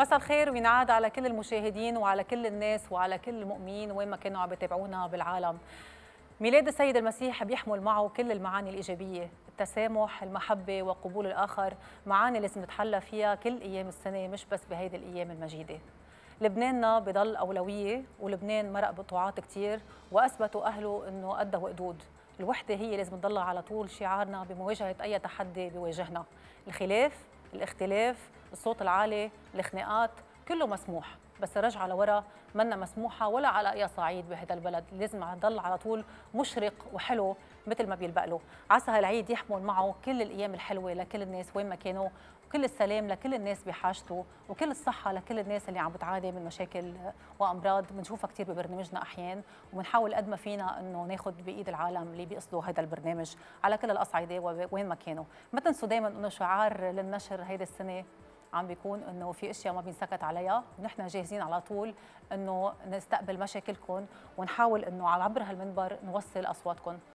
مساء الخير وينعاد على كل المشاهدين وعلى كل الناس وعلى كل المؤمنين وين ما كانوا عم يتابعونا بالعالم ميلاد السيد المسيح بيحمل معه كل المعاني الإيجابية التسامح المحبة وقبول الآخر معاني لازم نتحلى فيها كل أيام السنة مش بس بهيدي الأيام المجيدة لبناننا بضل أولوية ولبنان مرق بطوعات كثير وأثبتوا أهله أنه قد وقدود الوحدة هي لازم تضلها على طول شعارنا بمواجهة أي تحدي بيواجهنا الخلاف الاختلاف الصوت العالي الخناقات كله مسموح بس الرجعه لورا منا مسموحه ولا على اي صعيد بهذا البلد لازم يضل على طول مشرق وحلو مثل ما بيلبق له عسى هالعيد يحمل معه كل الايام الحلوه لكل الناس وين ما كانوا وكل السلام لكل الناس بحاجته وكل الصحه لكل الناس اللي عم بتعاني من مشاكل وامراض بنشوفها كثير ببرنامجنا احيان وبنحاول قد ما فينا انه ناخذ بايد العالم اللي بيقصدوا هذا البرنامج على كل الاصعده وين ما كانوا ما تنسوا دائما انه شعار للنشر هيدا السنه عم بيكون انه في اشياء ما بينسكت عليها ونحن جاهزين على طول انه نستقبل مشاكلكم ونحاول انه عبر هالمنبر نوصل اصواتكم